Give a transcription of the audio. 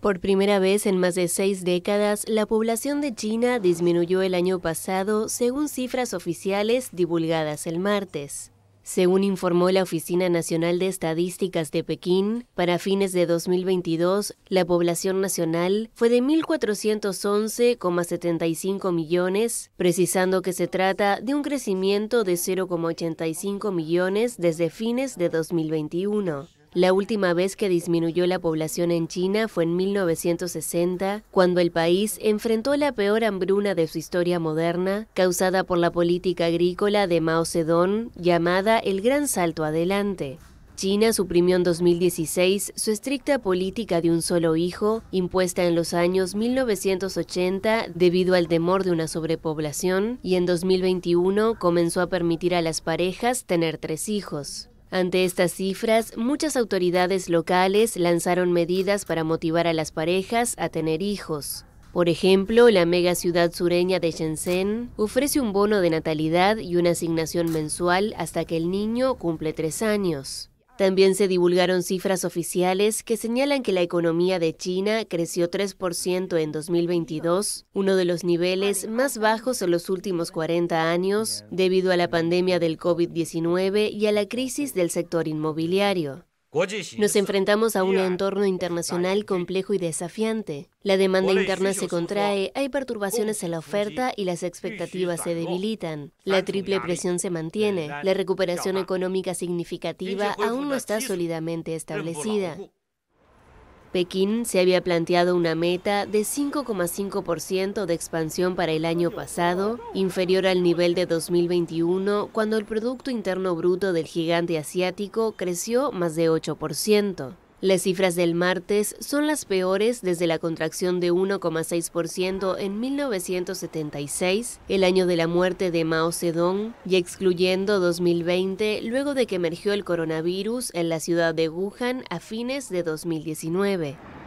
Por primera vez en más de seis décadas, la población de China disminuyó el año pasado, según cifras oficiales divulgadas el martes. Según informó la Oficina Nacional de Estadísticas de Pekín, para fines de 2022, la población nacional fue de 1.411,75 millones, precisando que se trata de un crecimiento de 0,85 millones desde fines de 2021. La última vez que disminuyó la población en China fue en 1960, cuando el país enfrentó la peor hambruna de su historia moderna, causada por la política agrícola de Mao Zedong, llamada el Gran Salto Adelante. China suprimió en 2016 su estricta política de un solo hijo, impuesta en los años 1980 debido al temor de una sobrepoblación, y en 2021 comenzó a permitir a las parejas tener tres hijos. Ante estas cifras, muchas autoridades locales lanzaron medidas para motivar a las parejas a tener hijos. Por ejemplo, la mega ciudad sureña de Shenzhen ofrece un bono de natalidad y una asignación mensual hasta que el niño cumple tres años. También se divulgaron cifras oficiales que señalan que la economía de China creció 3% en 2022, uno de los niveles más bajos en los últimos 40 años, debido a la pandemia del COVID-19 y a la crisis del sector inmobiliario. Nos enfrentamos a un entorno internacional complejo y desafiante. La demanda interna se contrae, hay perturbaciones en la oferta y las expectativas se debilitan. La triple presión se mantiene. La recuperación económica significativa aún no está sólidamente establecida. Pekín se había planteado una meta de 5,5% de expansión para el año pasado, inferior al nivel de 2021, cuando el Producto Interno Bruto del gigante asiático creció más de 8%. Las cifras del martes son las peores desde la contracción de 1,6% en 1976, el año de la muerte de Mao Zedong, y excluyendo 2020 luego de que emergió el coronavirus en la ciudad de Wuhan a fines de 2019.